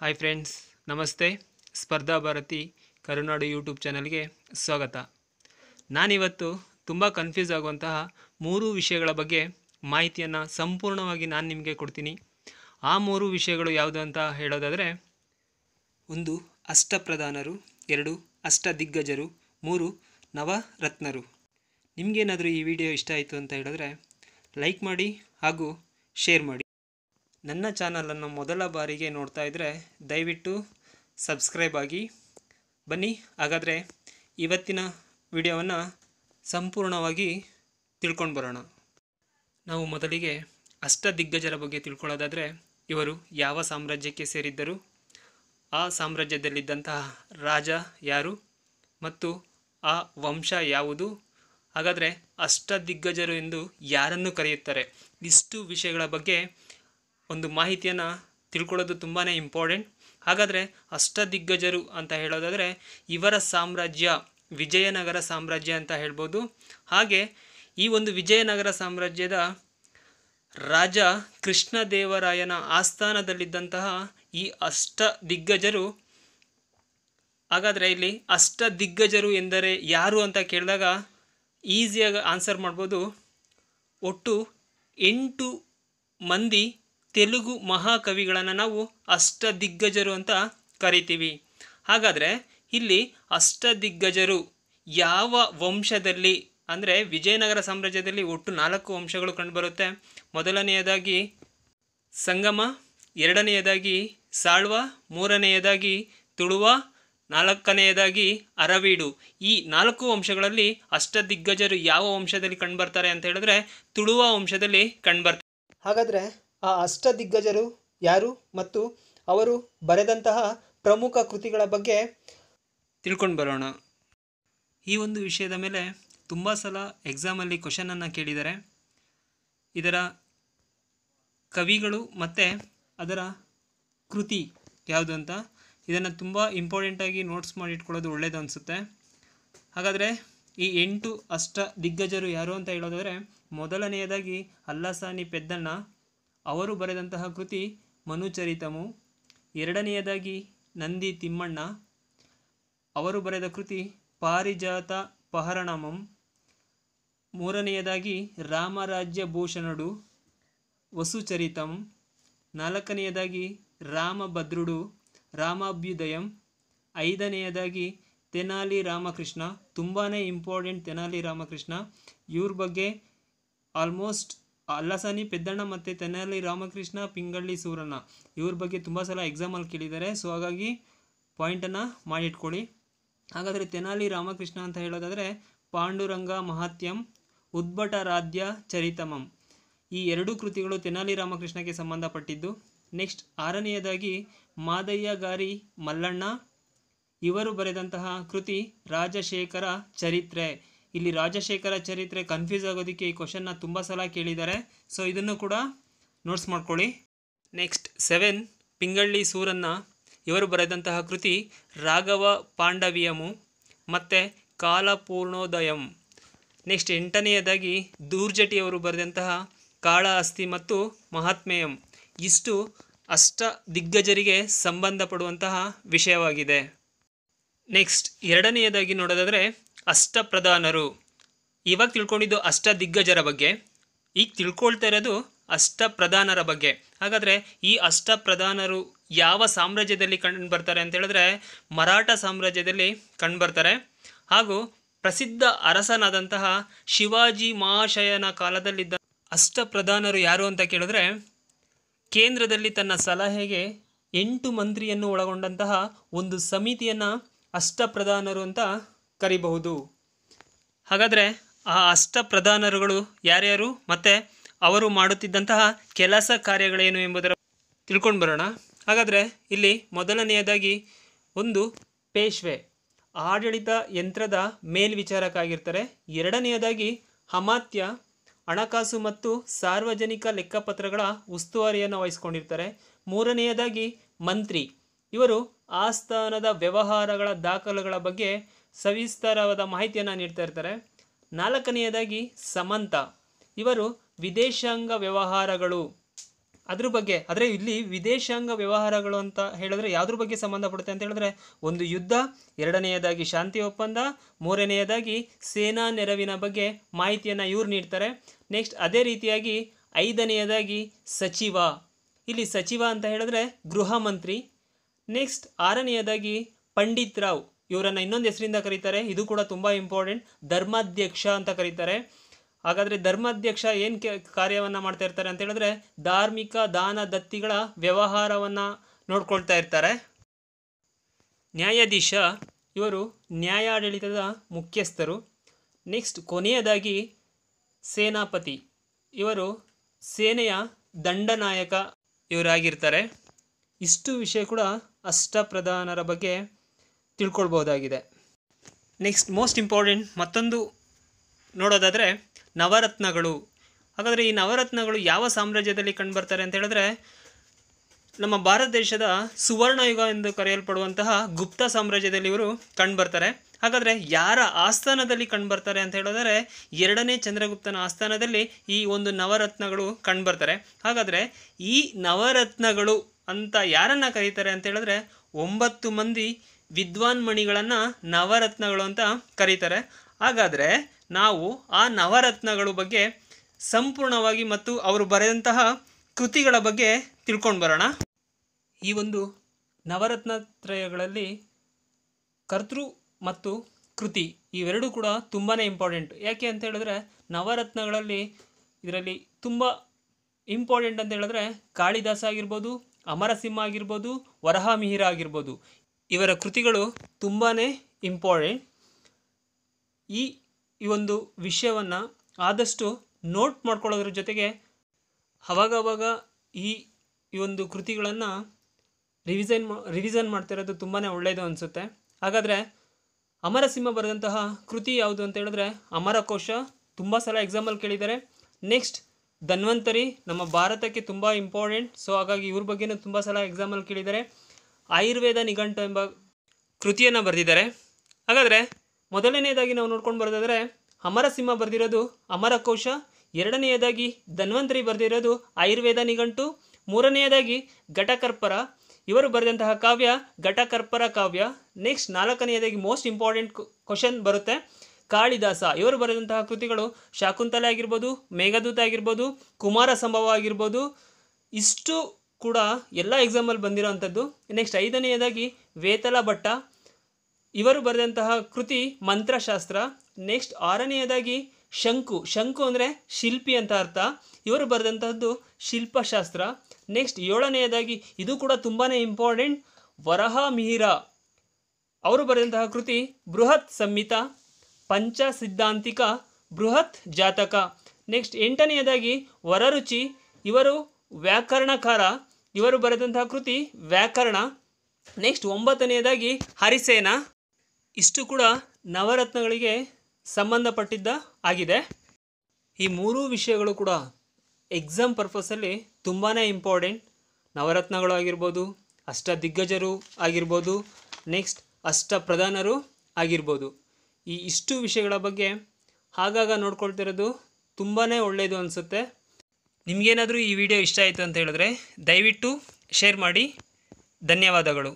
hi friends ನಮಸ್ತೆ ಸ್ಪರ್ಧಾ ಭಾರತಿ ಕರುನಾಡು YouTube ಚಾನಲ್ಗೆ ಸ್ವಾಗತ ನಾನಿವತ್ತು ತುಂಬ ಕನ್ಫ್ಯೂಸ್ ಆಗುವಂತಹ ಮೂರು ವಿಷಯಗಳ ಬಗ್ಗೆ ಮಾಹಿತಿಯನ್ನು ಸಂಪೂರ್ಣವಾಗಿ ನಾನು ನಿಮಗೆ ಕೊಡ್ತೀನಿ ಆ ಮೂರು ವಿಷಯಗಳು ಯಾವುದು ಅಂತ ಹೇಳೋದಾದರೆ ಒಂದು ಅಷ್ಟಪ್ರಧಾನರು ಎರಡು ಅಷ್ಟ ದಿಗ್ಗಜರು ಮೂರು ನವರತ್ನರು ನಿಮಗೇನಾದರೂ ಈ ವಿಡಿಯೋ ಇಷ್ಟ ಆಯಿತು ಅಂತ ಹೇಳಿದ್ರೆ ಲೈಕ್ ಮಾಡಿ ಹಾಗೂ ಶೇರ್ ಮಾಡಿ ನನ್ನ ಚಾನಲನ್ನು ಮೊದಲ ಬಾರಿಗೆ ನೋಡ್ತಾ ಇದ್ದರೆ ದಯವಿಟ್ಟು ಸಬ್ಸ್ಕ್ರೈಬ್ ಆಗಿ ಬನ್ನಿ ಹಾಗಾದರೆ ಇವತ್ತಿನ ವಿಡಿಯೋವನ್ನು ಸಂಪೂರ್ಣವಾಗಿ ತಿಳ್ಕೊಂಡು ಬರೋಣ ನಾವು ಮೊದಲಿಗೆ ಅಷ್ಟ ದಿಗ್ಗಜರ ಬಗ್ಗೆ ತಿಳ್ಕೊಳ್ಳೋದಾದರೆ ಇವರು ಯಾವ ಸಾಮ್ರಾಜ್ಯಕ್ಕೆ ಸೇರಿದ್ದರು ಆ ಸಾಮ್ರಾಜ್ಯದಲ್ಲಿದ್ದಂತಹ ರಾಜ ಯಾರು ಮತ್ತು ಆ ವಂಶ ಯಾವುದು ಹಾಗಾದರೆ ಅಷ್ಟ ದಿಗ್ಗಜರು ಎಂದು ಯಾರನ್ನು ಕರೆಯುತ್ತಾರೆ ಇಷ್ಟು ವಿಷಯಗಳ ಬಗ್ಗೆ ಒಂದು ಮಾಹಿತಿಯನ್ನು ತಿಳ್ಕೊಳ್ಳೋದು ತುಂಬಾ ಇಂಪಾರ್ಟೆಂಟ್ ಹಾಗಾದರೆ ಅಷ್ಟದಿಗ್ಗಜರು ಅಂತ ಹೇಳೋದಾದರೆ ಇವರ ಸಾಮ್ರಾಜ್ಯ ವಿಜಯನಗರ ಸಾಮ್ರಾಜ್ಯ ಅಂತ ಹೇಳ್ಬೋದು ಹಾಗೆ ಈ ಒಂದು ವಿಜಯನಗರ ಸಾಮ್ರಾಜ್ಯದ ರಾಜ ಕೃಷ್ಣದೇವರಾಯನ ಆಸ್ಥಾನದಲ್ಲಿದ್ದಂತಹ ಈ ಅಷ್ಟ ದಿಗ್ಗಜರು ಹಾಗಾದರೆ ಇಲ್ಲಿ ಅಷ್ಟ ದಿಗ್ಗಜರು ಎಂದರೆ ಯಾರು ಅಂತ ಕೇಳಿದಾಗ ಈಸಿಯಾಗಿ ಆನ್ಸರ್ ಮಾಡ್ಬೋದು ಒಟ್ಟು ಎಂಟು ಮಂದಿ ತೆಲುಗು ಮಹಾಕವಿಗಳನ್ನು ನಾವು ಅಷ್ಟದಿಗ್ಗಜರು ಅಂತ ಕರಿತೀವಿ ಹಾಗಾದರೆ ಇಲ್ಲಿ ಅಷ್ಟದಿಗ್ಗಜರು ಯಾವ ವಂಶದಲ್ಲಿ ಅಂದರೆ ವಿಜಯನಗರ ಸಾಮ್ರಾಜ್ಯದಲ್ಲಿ ಒಟ್ಟು ನಾಲ್ಕು ವಂಶಗಳು ಕಂಡುಬರುತ್ತೆ ಮೊದಲನೆಯದಾಗಿ ಸಂಗಮ ಎರಡನೆಯದಾಗಿ ಸಾಳ್ವ ಮೂರನೆಯದಾಗಿ ತುಳುವ ನಾಲ್ಕನೆಯದಾಗಿ ಅರವೀಡು ಈ ನಾಲ್ಕು ವಂಶಗಳಲ್ಲಿ ಅಷ್ಟದಿಗ್ಗಜರು ಯಾವ ವಂಶದಲ್ಲಿ ಕಂಡುಬರ್ತಾರೆ ಅಂತ ಹೇಳಿದ್ರೆ ತುಳುವ ವಂಶದಲ್ಲಿ ಕಂಡುಬರ್ತಾರೆ ಹಾಗಾದರೆ ಆ ಅಷ್ಟದಿಗ್ಗಜರು ಯಾರು ಮತ್ತು ಅವರು ಬರೆದಂತಹ ಪ್ರಮುಖ ಕೃತಿಗಳ ಬಗ್ಗೆ ತಿಳ್ಕೊಂಡು ಬರೋಣ ಈ ಒಂದು ವಿಷಯದ ಮೇಲೆ ತುಂಬ ಸಲ ಎಕ್ಸಾಮಲ್ಲಿ ಕ್ವಶನನ್ನು ಕೇಳಿದ್ದಾರೆ ಇದರ ಕವಿಗಳು ಮತ್ತು ಅದರ ಕೃತಿ ಯಾವುದು ಅಂತ ಇದನ್ನು ತುಂಬ ಇಂಪಾರ್ಟೆಂಟಾಗಿ ನೋಟ್ಸ್ ಮಾಡಿ ಇಟ್ಕೊಳ್ಳೋದು ಒಳ್ಳೆಯದು ಅನಿಸುತ್ತೆ ಹಾಗಾದರೆ ಈ ಎಂಟು ಅಷ್ಟ ದಿಗ್ಗಜರು ಯಾರು ಅಂತ ಹೇಳೋದಾದರೆ ಮೊದಲನೆಯದಾಗಿ ಅಲ್ಲಾಸಾನಿ ಪೆದ್ದಣ್ಣ ಅವರು ಬರೆದಂತಹ ಕೃತಿ ಮನುಚರಿತಮು ಎರಡನೆಯದಾಗಿ ನಂದಿ ತಿಮ್ಮಣ್ಣ ಅವರು ಬರೆದ ಕೃತಿ ಪಾರಿಜಾತ ಪಹರಣಮಂ ಮೂರನೆಯದಾಗಿ ರಾಮರಾಜ್ಯ ಭೂಷಣಡು ವಸುಚರಿತಂ ನಾಲ್ಕನೆಯದಾಗಿ ರಾಮಭದ್ರುಡು ರಾಮಾಭ್ಯುದಯಂ ಐದನೆಯದಾಗಿ ತೆನಾಲಿ ರಾಮಕೃಷ್ಣ ತುಂಬಾ ಇಂಪಾರ್ಟೆಂಟ್ ತೆನಾಲಿ ರಾಮಕೃಷ್ಣ ಇವ್ರ ಬಗ್ಗೆ ಆಲ್ಮೋಸ್ಟ್ ಅಲ್ಲಸಾನಿ ಪೆದ್ದಣ್ಣ ಮತ್ತು ತೆನಾಲಿ ರಾಮಕೃಷ್ಣ ಪಿಂಗಳ್ಳಿ ಸೂರಣ್ಣ ಇವ್ರ ಬಗ್ಗೆ ತುಂಬ ಸಲ ಎಕ್ಸಾಮಲ್ಲಿ ಕೇಳಿದ್ದಾರೆ ಸೊ ಹಾಗಾಗಿ ಪಾಯಿಂಟನ್ನು ಮಾಡಿಟ್ಕೊಳ್ಳಿ ಹಾಗಾದರೆ ತೆನಾಲಿ ರಾಮಕೃಷ್ಣ ಅಂತ ಹೇಳೋದಾದರೆ ಪಾಂಡುರಂಗ ಮಹಾತ್ಯಂ ಉದ್ಭಟರಾಧ್ಯ ಚರಿತಮಂ ಈ ಎರಡೂ ಕೃತಿಗಳು ತೆನಾಲಿ ರಾಮಕೃಷ್ಣಕ್ಕೆ ಸಂಬಂಧಪಟ್ಟಿದ್ದು ನೆಕ್ಸ್ಟ್ ಆರನೆಯದಾಗಿ ಗಾರಿ ಮಲ್ಲಣ್ಣ ಇವರು ಬರೆದಂತಹ ಕೃತಿ ರಾಜಶೇಖರ ಚರಿತ್ರೆ ಇಲ್ಲಿ ರಾಜಶೇಖರ ಚರಿತ್ರೆ ಕನ್ಫ್ಯೂಸ್ ಆಗೋದಕ್ಕೆ ಈ ಕ್ವಶನ್ನ ತುಂಬ ಸಲ ಕೇಳಿದ್ದಾರೆ ಸೊ ಇದನ್ನು ಕೂಡ ನೋಟ್ಸ್ ಮಾಡ್ಕೊಳ್ಳಿ ನೆಕ್ಸ್ಟ್ ಸೆವೆನ್ ಪಿಂಗಳ್ಳಿ ಸೂರನ್ನ ಇವರು ಬರೆದಂತಹ ಕೃತಿ ರಾಘವ ಪಾಂಡವಿಯಮು ಮತ್ತು ಕಾಲಪೂರ್ಣೋದಯಂ ನೆಕ್ಸ್ಟ್ ಎಂಟನೆಯದಾಗಿ ದೂರ್ಜಟಿಯವರು ಬರೆದಂತಹ ಅಸ್ಥಿ ಮತ್ತು ಮಹಾತ್ಮೆಯಂ ಇಷ್ಟು ಅಷ್ಟ ದಿಗ್ಗಜರಿಗೆ ಸಂಬಂಧಪಡುವಂತಹ ವಿಷಯವಾಗಿದೆ ನೆಕ್ಸ್ಟ್ ಎರಡನೆಯದಾಗಿ ನೋಡೋದಾದರೆ ಅಷ್ಟಪ್ರಧಾನರು ಇವಾಗ ತಿಳ್ಕೊಂಡಿದ್ದು ಅಷ್ಟ ದಿಗ್ಗಜರ ಬಗ್ಗೆ ಈಗ ತಿಳ್ಕೊಳ್ತಾ ಇರೋದು ಅಷ್ಟಪ್ರಧಾನರ ಬಗ್ಗೆ ಹಾಗಾದರೆ ಈ ಅಷ್ಟಪ್ರಧಾನರು ಯಾವ ಸಾಮ್ರಾಜ್ಯದಲ್ಲಿ ಕಂಡು ಬರ್ತಾರೆ ಅಂತ ಹೇಳಿದ್ರೆ ಮರಾಠ ಸಾಮ್ರಾಜ್ಯದಲ್ಲಿ ಕಂಡುಬರ್ತಾರೆ ಹಾಗೂ ಪ್ರಸಿದ್ಧ ಅರಸನಾದಂತಹ ಶಿವಾಜಿ ಮಹಾಶಯನ ಕಾಲದಲ್ಲಿದ್ದ ಅಷ್ಟಪ್ರಧಾನರು ಯಾರು ಅಂತ ಕೇಳಿದ್ರೆ ಕೇಂದ್ರದಲ್ಲಿ ತನ್ನ ಸಲಹೆಗೆ ಎಂಟು ಮಂತ್ರಿಯನ್ನು ಒಳಗೊಂಡಂತಹ ಒಂದು ಸಮಿತಿಯನ್ನು ಅಷ್ಟಪ್ರಧಾನರು ಅಂತ ಕರಿಬಹುದು ಹಾಗಾದರೆ ಆ ಅಷ್ಟಪ್ರಧಾನರುಗಳು ಯಾರ್ಯಾರು ಮತ್ತು ಅವರು ಮಾಡುತ್ತಿದ್ದಂತಹ ಕೆಲಸ ಕಾರ್ಯಗಳೇನು ಎಂಬುದರ ತಿಳ್ಕೊಂಡು ಬರೋಣ ಹಾಗಾದರೆ ಇಲ್ಲಿ ಮೊದಲನೆಯದಾಗಿ ಒಂದು ಪೇಶ್ವೆ ಆಡಳಿತ ಯಂತ್ರದ ಮೇಲ್ವಿಚಾರಕ್ಕಾಗಿರ್ತಾರೆ ಎರಡನೆಯದಾಗಿ ಹಮಾತ್ಯ ಹಣಕಾಸು ಮತ್ತು ಸಾರ್ವಜನಿಕ ಲೆಕ್ಕಪತ್ರಗಳ ಉಸ್ತುವಾರಿಯನ್ನು ವಹಿಸ್ಕೊಂಡಿರ್ತಾರೆ ಮೂರನೆಯದಾಗಿ ಮಂತ್ರಿ ಇವರು ಆಸ್ಥಾನದ ವ್ಯವಹಾರಗಳ ದಾಖಲೆಗಳ ಬಗ್ಗೆ ಸವಿಸ್ತಾರವಾದ ಮಾಹಿತಿಯನ್ನು ನೀಡ್ತಾ ಇರ್ತಾರೆ ನಾಲ್ಕನೆಯದಾಗಿ ಸಮಂತ ಇವರು ವಿದೇಶಾಂಗ ವ್ಯವಹಾರಗಳು ಅದ್ರ ಬಗ್ಗೆ ಆದರೆ ಇಲ್ಲಿ ವಿದೇಶಾಂಗ ವ್ಯವಹಾರಗಳು ಅಂತ ಹೇಳಿದ್ರೆ ಯಾವುದ್ರ ಬಗ್ಗೆ ಸಂಬಂಧಪಡುತ್ತೆ ಅಂತ ಹೇಳಿದ್ರೆ ಒಂದು ಯುದ್ಧ ಎರಡನೆಯದಾಗಿ ಶಾಂತಿ ಒಪ್ಪಂದ ಮೂರನೆಯದಾಗಿ ಸೇನಾ ನೆರವಿನ ಬಗ್ಗೆ ಮಾಹಿತಿಯನ್ನು ಇವ್ರು ನೀಡ್ತಾರೆ ನೆಕ್ಸ್ಟ್ ಅದೇ ರೀತಿಯಾಗಿ ಐದನೆಯದಾಗಿ ಸಚಿವ ಇಲ್ಲಿ ಸಚಿವ ಅಂತ ಹೇಳಿದ್ರೆ ಗೃಹ ಮಂತ್ರಿ ನೆಕ್ಸ್ಟ್ ಆರನೆಯದಾಗಿ ಪಂಡಿತ್ ರಾವ್ ಇವರನ್ನು ಇನ್ನೊಂದು ಹೆಸರಿಂದ ಕರೀತಾರೆ ಇದು ಕೂಡ ತುಂಬ ಇಂಪಾರ್ಟೆಂಟ್ ಧರ್ಮಾಧ್ಯಕ್ಷ ಅಂತ ಕರೀತಾರೆ ಹಾಗಾದರೆ ಧರ್ಮಾಧ್ಯಕ್ಷ ಏನು ಕೆ ಕಾರ್ಯವನ್ನು ಮಾಡ್ತಾ ಇರ್ತಾರೆ ಅಂತ ಹೇಳಿದ್ರೆ ಧಾರ್ಮಿಕ ದಾನ ದತ್ತಿಗಳ ವ್ಯವಹಾರವನ್ನು ನೋಡ್ಕೊಳ್ತಾ ಇರ್ತಾರೆ ನ್ಯಾಯಾಧೀಶ ಇವರು ನ್ಯಾಯಾಡಳಿತದ ಮುಖ್ಯಸ್ಥರು ನೆಕ್ಸ್ಟ್ ಕೊನೆಯದಾಗಿ ಸೇನಾಪತಿ ಇವರು ಸೇನೆಯ ದಂಡನಾಯಕ ಇವರಾಗಿರ್ತಾರೆ ಇಷ್ಟು ವಿಷಯ ಕೂಡ ಅಷ್ಟಪ್ರಧಾನರ ಬಗ್ಗೆ ತಿಳ್ಕೊಳ್ಬೋದಾಗಿದೆ ನೆಕ್ಸ್ಟ್ ಮೋಸ್ಟ್ ಇಂಪಾರ್ಟೆಂಟ್ ಮತ್ತೊಂದು ನೋಡೋದಾದರೆ ನವರತ್ನಗಳು ಹಾಗಾದರೆ ಈ ನವರತ್ನಗಳು ಯಾವ ಸಾಮ್ರಾಜ್ಯದಲ್ಲಿ ಕಂಡುಬರ್ತಾರೆ ಅಂತ ಹೇಳಿದ್ರೆ ನಮ್ಮ ಭಾರತ ದೇಶದ ಸುವರ್ಣಯುಗ ಎಂದು ಕರೆಯಲ್ಪಡುವಂತಹ ಗುಪ್ತ ಸಾಮ್ರಾಜ್ಯದಲ್ಲಿ ಇವರು ಕಂಡುಬರ್ತಾರೆ ಹಾಗಾದರೆ ಯಾರ ಆಸ್ಥಾನದಲ್ಲಿ ಕಂಡುಬರ್ತಾರೆ ಅಂತ ಹೇಳಿದರೆ ಎರಡನೇ ಚಂದ್ರಗುಪ್ತನ ಆಸ್ಥಾನದಲ್ಲಿ ಈ ಒಂದು ನವರತ್ನಗಳು ಕಂಡುಬರ್ತಾರೆ ಹಾಗಾದರೆ ಈ ನವರತ್ನಗಳು ಅಂತ ಯಾರನ್ನು ಕರೀತಾರೆ ಅಂತ ಹೇಳಿದ್ರೆ ಒಂಬತ್ತು ಮಂದಿ ವಿದ್ವಾನ್ ಮಣಿಗಳನ್ನು ನವರತ್ನಗಳು ಅಂತ ಕರೀತಾರೆ ಹಾಗಾದರೆ ನಾವು ಆ ನವರತ್ನಗಳ ಬಗ್ಗೆ ಸಂಪೂರ್ಣವಾಗಿ ಮತ್ತು ಅವರು ಬರೆದಂತಹ ಕೃತಿಗಳ ಬಗ್ಗೆ ತಿಳ್ಕೊಂಡು ಬರೋಣ ಈ ಒಂದು ನವರತ್ನ ತ್ರಯಗಳಲ್ಲಿ ಕರ್ತೃ ಮತ್ತು ಕೃತಿ ಇವೆರಡೂ ಕೂಡ ತುಂಬಾ ಇಂಪಾರ್ಟೆಂಟ್ ಯಾಕೆ ಅಂತ ಹೇಳಿದ್ರೆ ನವರತ್ನಗಳಲ್ಲಿ ಇದರಲ್ಲಿ ತುಂಬ ಇಂಪಾರ್ಟೆಂಟ್ ಅಂತ ಹೇಳಿದ್ರೆ ಕಾಳಿದಾಸ ಆಗಿರ್ಬೋದು ಅಮರಸಿಂಹ ಆಗಿರ್ಬೋದು ವರಹ ಮಿಹಿರ ಆಗಿರ್ಬೋದು ಇವರ ಕೃತಿಗಳು ತುಂಬಾ ಇಂಪಾರ್ಟೆಂಟ್ ಈ ಈ ಒಂದು ವಿಷಯವನ್ನು ಆದಷ್ಟು ನೋಟ್ ಮಾಡ್ಕೊಳ್ಳೋದ್ರ ಜೊತೆಗೆ ಅವಾಗವಾಗ ಈ ಈ ಒಂದು ಕೃತಿಗಳನ್ನು ರಿವಿಸನ್ ರಿವಿಸನ್ ಮಾಡ್ತಿರೋದು ತುಂಬಾ ಒಳ್ಳೆಯದು ಅನಿಸುತ್ತೆ ಹಾಗಾದರೆ ಅಮರಸಿಂಹ ಬರೆದಂತಹ ಕೃತಿ ಯಾವುದು ಅಂತ ಹೇಳಿದ್ರೆ ಅಮರಕೋಶ ತುಂಬ ಸಲ ಎಕ್ಸಾಂಪಲ್ ಕೇಳಿದ್ದಾರೆ ನೆಕ್ಸ್ಟ್ ಧನ್ವಂತರಿ ನಮ್ಮ ಭಾರತಕ್ಕೆ ತುಂಬ ಇಂಪಾರ್ಟೆಂಟ್ ಸೊ ಹಾಗಾಗಿ ಇವ್ರ ಬಗ್ಗೆನೂ ತುಂಬ ಸಲ ಎಕ್ಸಾಮಲ್ಲಿ ಕೇಳಿದ್ದಾರೆ ಆಯುರ್ವೇದ ನಿಘಂಟು ಎಂಬ ಕೃತಿಯನ್ನು ಬರೆದಿದ್ದಾರೆ ಹಾಗಾದರೆ ಮೊದಲನೆಯದಾಗಿ ನಾವು ನೋಡ್ಕೊಂಡು ಬರೋದಾದರೆ ಅಮರಸಿಂಹ ಬರೆದಿರೋದು ಅಮರಕೋಶ ಎರಡನೆಯದಾಗಿ ಧನ್ವಂತರಿ ಬರೆದಿರೋದು ಆಯುರ್ವೇದ ನಿಘಂಟು ಮೂರನೆಯದಾಗಿ ಘಟಕರ್ಪರ ಇವರು ಬರೆದಂತಹ ಕಾವ್ಯ ಘಟಕರ್ಪರ ಕಾವ್ಯ ನೆಕ್ಸ್ಟ್ ನಾಲ್ಕನೆಯದಾಗಿ ಮೋಸ್ಟ್ ಇಂಪಾರ್ಟೆಂಟ್ ಕ್ವಶನ್ ಬರುತ್ತೆ ಕಾಳಿದಾಸ ಇವರು ಬರೆದಂತಹ ಕೃತಿಗಳು ಶಾಕುಂತಲೆ ಆಗಿರ್ಬೋದು ಮೇಘದೂತ ಆಗಿರ್ಬೋದು ಕುಮಾರ ಸಂಭವ ಆಗಿರ್ಬೋದು ಇಷ್ಟು ಕೂಡ ಎಲ್ಲ ಎಕ್ಸಾಮಲ್ಲಿ ಬಂದಿರೋವಂಥದ್ದು ನೆಕ್ಸ್ಟ್ ಐದನೆಯದಾಗಿ ವೇತಲ ಭಟ್ಟ ಇವರು ಬರೆದಂತಹ ಕೃತಿ ಮಂತ್ರಶಾಸ್ತ್ರ ನೆಕ್ಸ್ಟ್ ಆರನೆಯದಾಗಿ ಶಂಕು ಶಂಕು ಅಂದರೆ ಶಿಲ್ಪಿ ಅಂತ ಅರ್ಥ ಇವರು ಬರೆದಂತಹದ್ದು ಶಿಲ್ಪಶಾಸ್ತ್ರ ನೆಕ್ಸ್ಟ್ ಏಳನೆಯದಾಗಿ ಇದು ಕೂಡ ತುಂಬಾ ಇಂಪಾರ್ಟೆಂಟ್ ವರಹ ಮಿಹಿರ ಅವರು ಬರೆದಂತಹ ಕೃತಿ ಬೃಹತ್ ಸಂಹಿತ ಪಂಚ ಸಿದ್ಧಾಂತಿಕ ಬೃಹತ್ ಜಾತಕ ನೆಕ್ಸ್ಟ್ ಎಂಟನೆಯದಾಗಿ ವರರುಚಿ ಇವರು ವ್ಯಾಕರಣಕಾರ ಇವರು ಬರೆದಂತಹ ಕೃತಿ ವ್ಯಾಕರಣ ನೆಕ್ಸ್ಟ್ ಒಂಬತ್ತನೆಯದಾಗಿ ಹರಿಸೇನ ಇಷ್ಟು ಕೂಡ ನವರತ್ನಗಳಿಗೆ ಸಂಬಂಧಪಟ್ಟಿದ್ದ ಆಗಿದೆ ಈ ಮೂರೂ ವಿಷಯಗಳು ಕೂಡ ಎಕ್ಸಾಮ್ ಪರ್ಪಸಲ್ಲಿ ತುಂಬಾ ಇಂಪಾರ್ಟೆಂಟ್ ನವರತ್ನಗಳು ಆಗಿರ್ಬೋದು ಅಷ್ಟ ದಿಗ್ಗಜರು ಆಗಿರ್ಬೋದು ನೆಕ್ಸ್ಟ್ ಅಷ್ಟ ಪ್ರಧಾನರು ಆಗಿರ್ಬೋದು ಈ ಇಷ್ಟು ವಿಷಯಗಳ ಬಗ್ಗೆ ಆಗಾಗ ನೋಡ್ಕೊಳ್ತಿರೋದು ತುಂಬಾ ಒಳ್ಳೆಯದು ಅನಿಸುತ್ತೆ ನಿಮಗೇನಾದರೂ ಈ ವಿಡಿಯೋ ಇಷ್ಟ ಆಯಿತು ಅಂತ ಹೇಳಿದ್ರೆ ದಯವಿಟ್ಟು ಶೇರ್ ಮಾಡಿ ಧನ್ಯವಾದಗಳು